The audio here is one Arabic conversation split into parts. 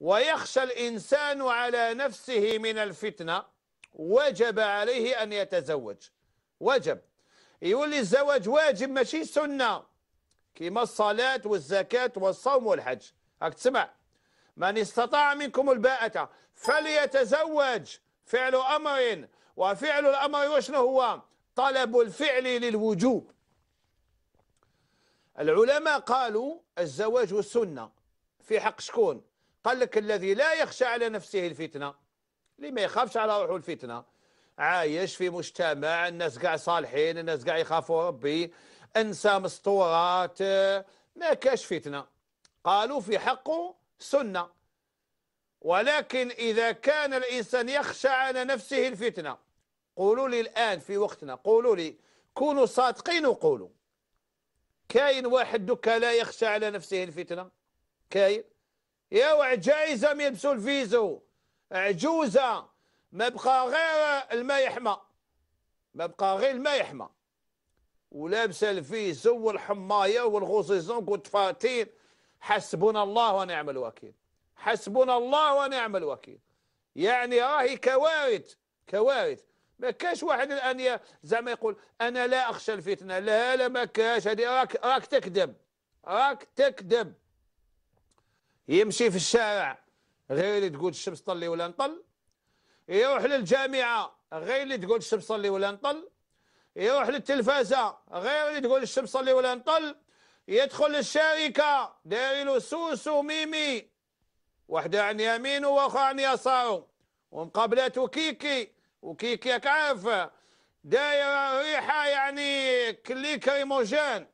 ويخشى الإنسان على نفسه من الفتنة وجب عليه أن يتزوج وجب يولي الزواج واجب ماشي سنة كما الصلاة والزكاة والصوم والحج هاك تسمع من استطاع منكم الباءة فليتزوج فعل أمر وفعل الأمر وشنو هو طلب الفعل للوجوب العلماء قالوا الزواج والسنة في حق شكون قال لك الذي لا يخشى على نفسه الفتنة اللي ما يخافش على روحه الفتنة عايش في مجتمع الناس كاع صالحين الناس كاع يخافوا ربي انسى مسطورات ما كاش فتنة قالوا في حقه سنة ولكن إذا كان الإنسان يخشى على نفسه الفتنة قولوا لي الآن في وقتنا قولوا لي كونوا صادقين وقولوا كاين واحد دوكا لا يخشى على نفسه الفتنة كاين يا وعجايزه ما يلبسوا الفيزو عجوزه ما بقى غير الماء يحمى ما بقى غير الماء يحمى ولابسه الفيزو والحمايه والغوصيزونك والتفاتين حسبنا الله ونعم الوكيل حسبنا الله ونعم الوكيل يعني راهي كوارث كوارث ما كاش واحد الان زعما يقول انا لا اخشى الفتنه لا لا ما كاش هذه راك راك تكذب راك تكذب يمشي في الشارع غير اللي تقول الشمس طلي ولا نطل يروح للجامعة غير اللي تقول الشمس طلي ولا نطل يروح للتلفازة غير اللي تقول الشمس طلي ولا نطل يدخل للشركة داير له سوس وميمي واحدة عن يعني يمينه واخرى عن يساره ومقابلاته كيكي وكيكي ياك عارف داير ريحة يعني كلي كريموجين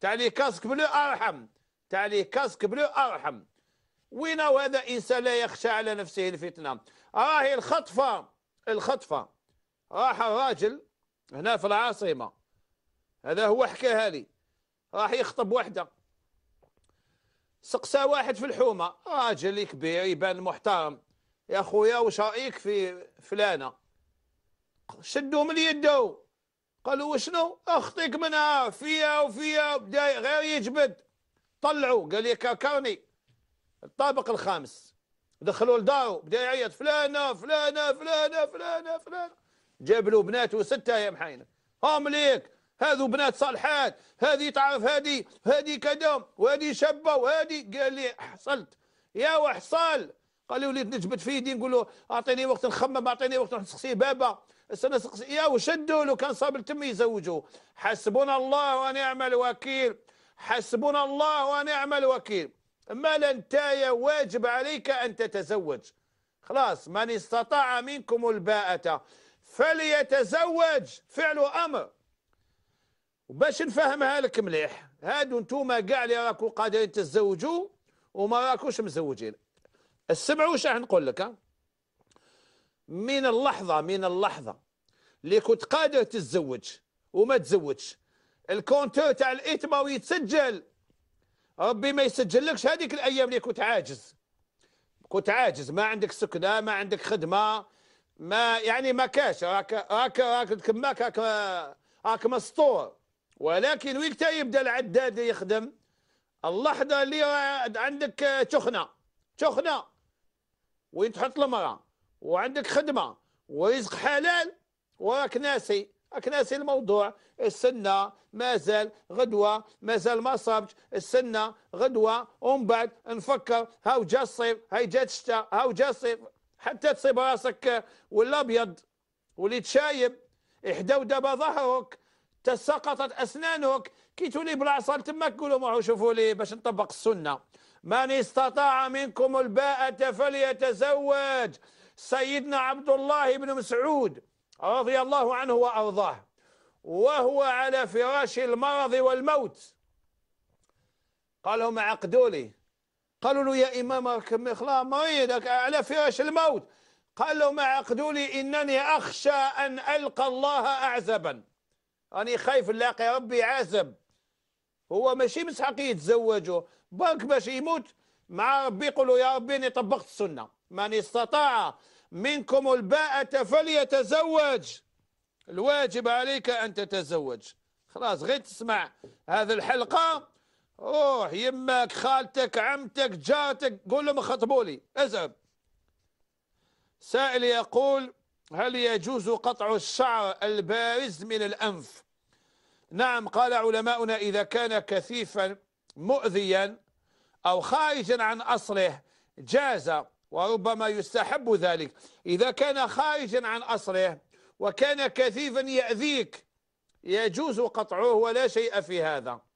تاع كاسك بلو أرحم تعلي كاسك بلو أرحم وين هذا إنسان لا يخشى على نفسه الفتنة راهي آه، الخطفة الخطفة راح الراجل هنا في العاصمة هذا هو حكاها لي راح يخطب وحده سقسى واحد في الحومة راجل كبير يبان محترم يا خويا واش رايك في فلانة شدوا من يده قالوا وشنو اخطيك منها فيا وفيا غير يجبد طلعوا قال لي كاكرني الطابق الخامس دخلوا لدارو بدا يعيط فلانه فلانه فلانه فلانه فلانه جاب له بناته سته يا محاينه هم ليك هذو بنات صالحات هذه تعرف هذه هذه كذا وهذه شابه وهذه قال لي حصلت يا وحصل قال لي وليت نجبد في يدي نقول له اعطيني وقت نخمم اعطيني وقت نسقسي بابا استنى سقسي يا وشدوا له كان صاب التم يزوجوه حسبنا الله ونعم الوكيل حسبنا الله ونعم الوكيل مالا انتايا واجب عليك أن تتزوج خلاص من استطاع منكم الباءة فليتزوج فعل أمر وباش نفهمها لك مليح هادو نتوما كاع اللي راكو قادرين تتزوجوا وما راكوش مزوجين اسمعوا واش راح نقول لك من اللحظة من اللحظة اللي كنت قادر تتزوج وما تزوجش الكونتور تاع الاثم يتسجل ربي ما يسجلكش هذيك الايام اللي كنت عاجز كنت عاجز ما عندك سكنه ما عندك خدمه ما يعني ما كاش راك راك راك كماك راك راك مسطور ولكن وين يبدا العداد يخدم اللحظه اللي عندك تخنه تخنه وين تحط المراه وعندك خدمه ورزق حلال وراك ناسي ناسي الموضوع السنة مازال غدوة مازال ما صابش السنة غدوة ومن بعد نفكر هاو جا الصيف هاي جات الشتاء هاو جا الصيف حتى تصيب راسك ولا ابيض وليت شايب احدى دابا ظهرك تسقطت اسنانك كي تولي بالعصا تما تقولوا معه شوفوا لي باش نطبق السنه من استطاع منكم الباءة فليتزوج سيدنا عبد الله بن مسعود رضي الله عنه وأرضاه وهو على فراش المرض والموت قال لهم لي قالوا له يا إمام مخلا مريض على فراش الموت قال لهم لي إنني أخشى أن ألقى الله أعزبا أني خايف نلاقي ربي عازب هو ماشي مسحق يتزوجه برك باش يموت مع ربي يقولوا يا ربي اني طبقت السنه من استطاع منكم الباءة فليتزوج الواجب عليك أن تتزوج خلاص غير تسمع هذه الحلقة روح يمك خالتك عمتك جارتك قول لهم خطبوا لي اذهب سائل يقول هل يجوز قطع الشعر البارز من الأنف نعم قال علماؤنا إذا كان كثيفا مؤذيا أو خارجا عن أصله جاز وربما يستحب ذلك إذا كان خارجا عن أصله وكان كثيفا يأذيك يجوز قطعه ولا شيء في هذا